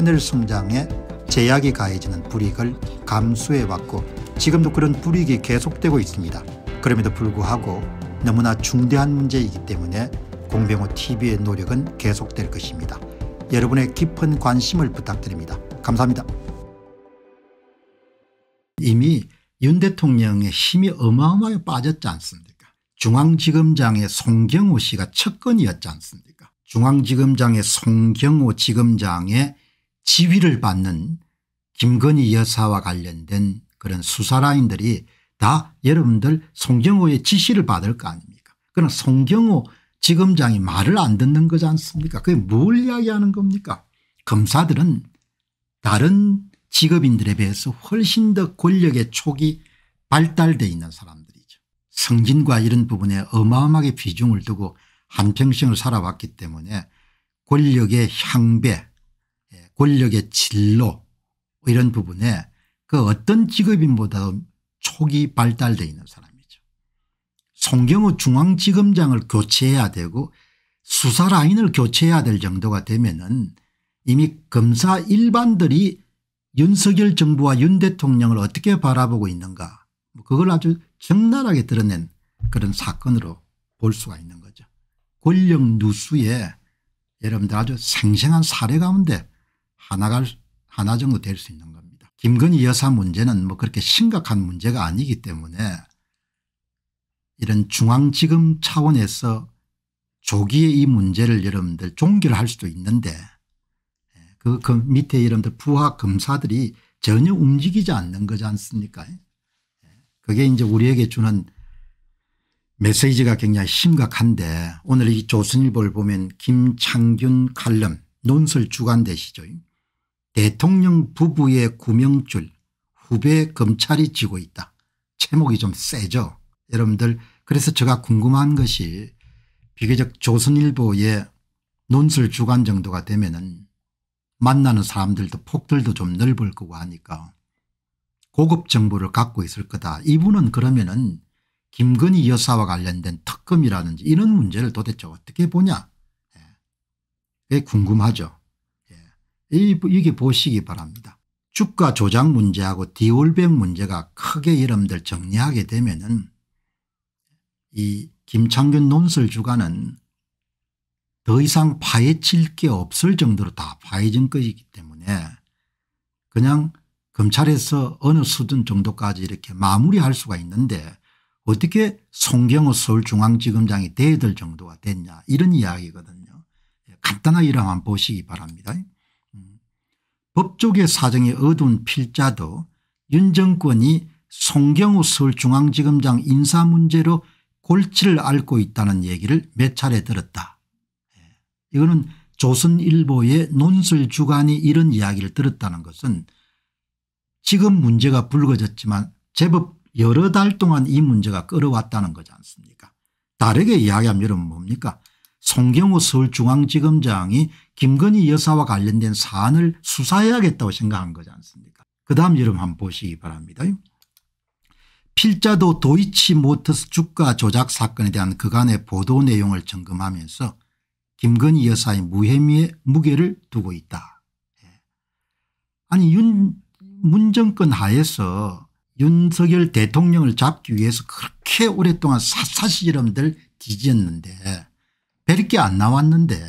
하늘 성장에 제약이 가해지는 불이익을 감수해왔고 지금도 그런 불이익이 계속되고 있습니다. 그럼에도 불구하고 너무나 중대한 문제이기 때문에 공병호 TV의 노력은 계속될 것입니다. 여러분의 깊은 관심을 부탁드립니다. 감사합니다. 이미 윤 대통령의 힘이 어마어마하게 빠졌지 않습니까 중앙지검장의 송경호 씨가 첫 건이었지 않습니까 중앙지검장의 송경호 지검장의 지휘를 받는 김건희 여사와 관련된 그런 수사라인들이 다 여러분들 송경호의 지시를 받을 거 아닙니까 그러나 송경호 지검장이 말을 안 듣는 거지 않습니까 그게 뭘 이야기하는 겁니까 검사들은 다른 직업인들에 비해서 훨씬 더 권력의 촉이 발달돼 있는 사람들이죠. 성진과 이런 부분에 어마어마하게 비중을 두고 한평생을 살아왔기 때문에 권력의 향배 권력의 진로 뭐 이런 부분에 그 어떤 직업인보다 초기 발달되어 있는 사람이죠. 송경호 중앙지검장을 교체해야 되고 수사 라인을 교체해야 될 정도가 되면은 이미 검사 일반들이 윤석열 정부와 윤 대통령을 어떻게 바라보고 있는가 뭐 그걸 아주 적나라하게 드러낸 그런 사건으로 볼 수가 있는 거죠. 권력 누수에 여러분들 아주 생생한 사례 가운데 하나가 하나 정도 될 수 있는 겁니다. 김건희 여사 문제는 뭐 그렇게 심각한 문제가 아니기 때문에 이런 중앙지검 차원에서 조기에 이 문제를 여러분들 종결할 수도 있는데 예, 그, 그 밑에 여러분들 부하 검사들이 전혀 움직이지 않는 거지 않습니까 예, 그게 이제 우리에게 주는 메시지가 굉장히 심각한데 오늘 이 조선일보를 보면 김창균 칼럼 논설 주간 되시죠 대통령 부부의 구명줄 후배 검찰이 지고 있다. 제목이 좀 세죠. 여러분들 그래서 제가 궁금한 것이 비교적 조선일보의 논술 주간 정도가 되면 은 만나는 사람들도 폭들도 좀 넓을 거고 하니까 고급 정보를 갖고 있을 거다. 이분은 그러면 은 김건희 여사와 관련된 특검이라든지 이런 문제를 도대체 어떻게 보냐 예. 그게 궁금하죠. 이게 보시기 바랍니다. 주가 조작 문제하고 디올백 문제가 크게 여러분들 정리하게 되면 은이 김창균 논설주간은 더 이상 파헤칠 게 없을 정도로 다 파헤진 것이기 때문에 그냥 검찰에서 어느 수준 정도까지 이렇게 마무리할 수가 있는데 어떻게 송경호 서울중앙지검장이 대들 정도가 됐냐 이런 이야기거든요. 예, 간단하게 이름만 보시기 바랍니다. 법조계 사정이 어두운 필자도 윤 정권이 송경호 서울중앙지검장 인사 문제로 골치를 앓고 있다는 얘기를 몇 차례 들었다. 예. 이거는 조선일보의 논술 주간이 이런 이야기를 들었다는 것은 지금 문제가 불거졌지만 제법 여러 달 동안 이 문제가 끌어왔다는 거지 않습니까 다르게 이야기하면 여러분 뭡니까 송경호 서울중앙지검장이 김건희 여사와 관련된 사안을 수사해야겠다고 생각한 거지 않습니까 그 다음 여러분 한번 보시기 바랍니다. 필자도 도이치모터스 주가 조작 사건에 대한 그간의 보도 내용을 점검하면서 김건희 여사의 무혐의의 무게를 두고 있다. 예. 아니 윤 문정권 하에서 윤석열 대통령을 잡기 위해서 그렇게 오랫동안 사사시름들 뒤졌는데 별게 안 나왔는데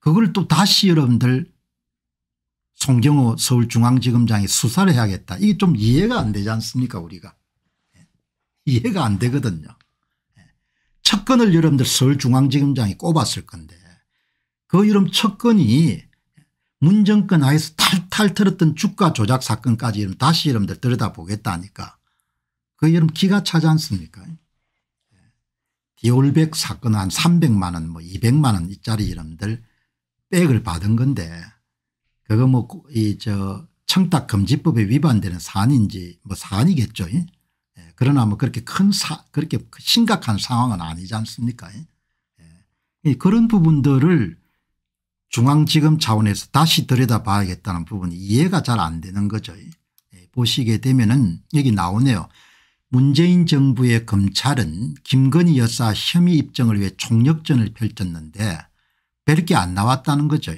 그걸 또 다시 여러분들 송경호 서울중앙지검장이 수사를 해야겠다. 이게 좀 이해가 안 되지 않습니까 우리가. 예. 이해가 안 되거든요. 예. 첫 건을 여러분들 서울중앙지검장이 꼽았을 건데 그 이름 첫 건이 문정권 하에서 탈탈 털었던 주가 조작 사건까지 다시 여러분들 들여다보겠다니까 그 이름 기가 차지 않습니까 디올백 사건 한 300만 원, 뭐 200만 원 이짜리 이름들 백을 받은 건데 그거 뭐 이 저 청탁 금지법에 위반되는 사안인지 뭐 사안이겠죠. 예, 그러나 뭐 그렇게 큰 사, 그렇게 심각한 상황은 아니지 않습니까? 예. 그런 부분들을 중앙지검 차원에서 다시 들여다봐야겠다는 부분이 이해가 잘 안 되는 거죠. 예, 보시게 되면은 여기 나오네요. 문재인 정부의 검찰은 김건희 여사 혐의 입증을 위해 총력전을 펼쳤는데 별게 안 나왔다는 거죠.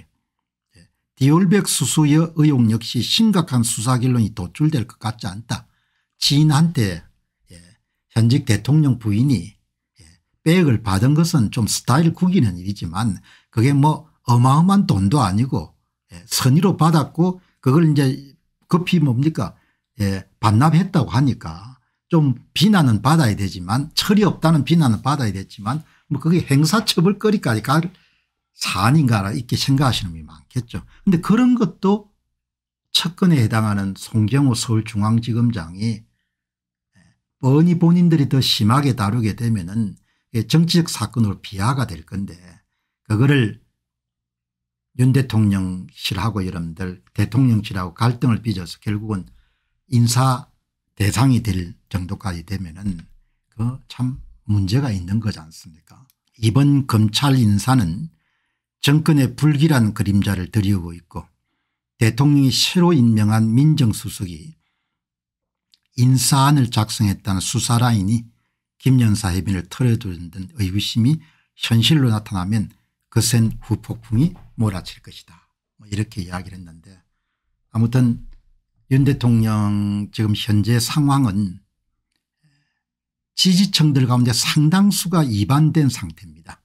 디올백 수수 의혹 역시 심각한 수사 결론이 도출될 것 같지 않다. 지인한테 예, 현직 대통령 부인이 예, 백을 받은 것은 좀 스타일 구기는 일이지만 그게 뭐 어마어마한 돈도 아니고 예, 선의로 받았고 그걸 이제 급히 뭡니까 반납했다고 하니까 좀 비난은 받아야 되지만 철이 없다는 비난은 받아야 됐지만 뭐 그게 행사처벌거리까지 갈 사안인가 이렇게 생각하시는 분이 많겠죠. 그런데 그런 것도 첫건에 해당하는 송경호 서울중앙지검장이 뻔히 본인들이 더 심하게 다루게 되면 은 정치적 사건으로 비하가 될 건데 그거를 윤 대통령실하고 여러분들 대통령실하고 갈등을 빚어서 결국은 인사 대상이 될 정도까지 되면은 그 참 문제가 있는 거지 않습니까 이번 검찰 인사는 정권의 불길한 그림자를 드리우고 있고 대통령이 새로 임명한 민정수석이 인사안을 작성했다는 수사라인이 김연사 해변을 털어두는 의구심이 현실로 나타나면 그 센 후폭풍이 몰아칠 것이다. 뭐 이렇게 이야기를 했는데 아무튼 윤 대통령 지금 현재 상황은 지지층들 가운데 상당수가 이반된 상태입니다.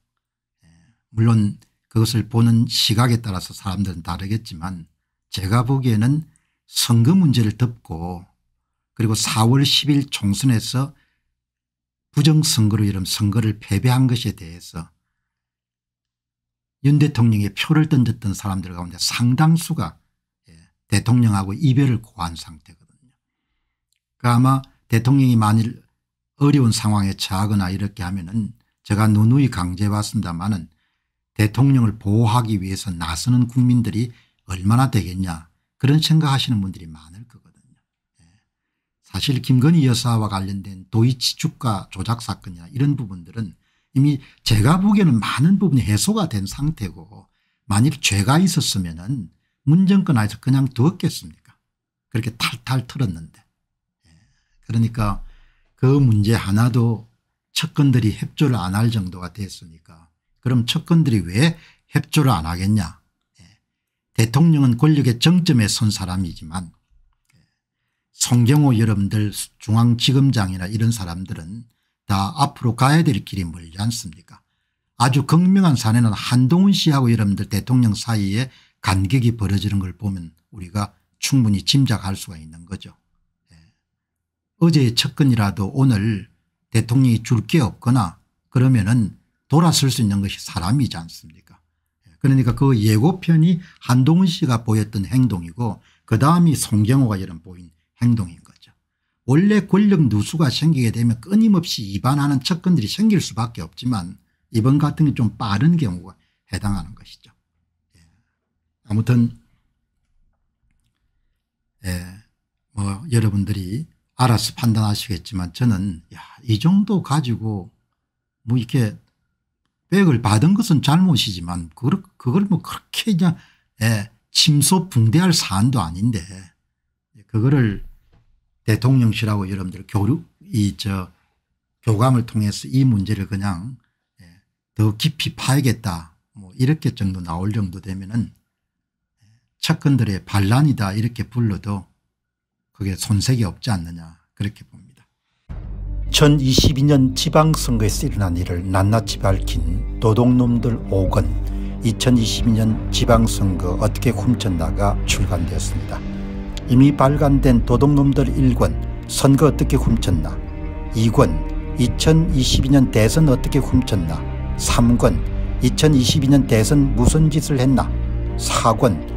예, 물론 그것을 보는 시각에 따라서 사람들은 다르겠지만 제가 보기에는 선거 문제를 덮고 그리고 4월 10일 총선에서 부정선거로 이름 선거를 패배한 것에 대해서 윤 대통령의 표를 던졌던 사람들 가운데 상당수가 대통령하고 이별을 고한 상태거든요. 그 아마 대통령이 만일 어려운 상황에 처하거나 이렇게 하면은 제가 누누이 강제받습니다마는 대통령을 보호하기 위해서 나서는 국민들이 얼마나 되겠냐 그런 생각하시는 분들이 많을 거거든요. 예. 사실 김건희 여사와 관련된 도이치 주가 조작 사건이나 이런 부분들은 이미 제가 보기에는 많은 부분이 해소가 된 상태고 만일 죄가 있었으면 은 문정권 안에서 그냥 두었겠습니까 그렇게 탈탈 털었는데 예. 그러니까 그 문제 하나도 측근들이 협조를 안 할 정도가 됐으니까 그럼 측근들이 왜 협조를 안 하겠냐 예. 대통령은 권력의 정점에 선 사람이지만 예. 송경호 여러분들 중앙지검장이나 이런 사람들은 다 앞으로 가야 될 길이 멀지 않습니까 아주 극명한 사례는 한동훈 씨하고 여러분들 대통령 사이에 간격이 벌어지는 걸 보면 우리가 충분히 짐작할 수가 있는 거죠. 예. 어제의 첫건이라도 오늘 대통령이 줄 게 없거나 그러면은 돌아설 수 있는 것이 사람이지 않습니까 예. 그러니까 그 예고편이 한동훈 씨가 보였던 행동이고 그 다음이 송경호가 이런 보인 행동인 거죠. 원래 권력 누수가 생기게 되면 끊임없이 이반하는 측근들이 생길 수밖에 없지만 이번 같은 게 좀 빠른 경우가 해당하는 것이죠. 아무튼 예, 뭐 여러분들이 알아서 판단하시겠지만 저는 야, 이 정도 가지고 뭐 이렇게 백을 받은 것은 잘못이지만 그걸, 그걸 뭐 그렇게 그냥 예, 침소 붕대할 사안도 아닌데 예, 그거를 대통령실하고 여러분들 교류 이 저 교감을 통해서 이 문제를 그냥 예, 더 깊이 파야겠다 뭐 이렇게 정도 나올 정도 되면은 측근들의 반란이다 이렇게 불러도 그게 손색이 없지 않느냐 그렇게 봅니다. 2022년 지방선거에서 일어난 일을 낱낱이 밝힌 도둑놈들 5권 2022년 지방선거 어떻게 훔쳤나가 출간되었습니다. 이미 발간된 도둑놈들 1권 선거 어떻게 훔쳤나 2권 2022년 대선 어떻게 훔쳤나 3권 2022년 대선 무슨 짓을 했나 4권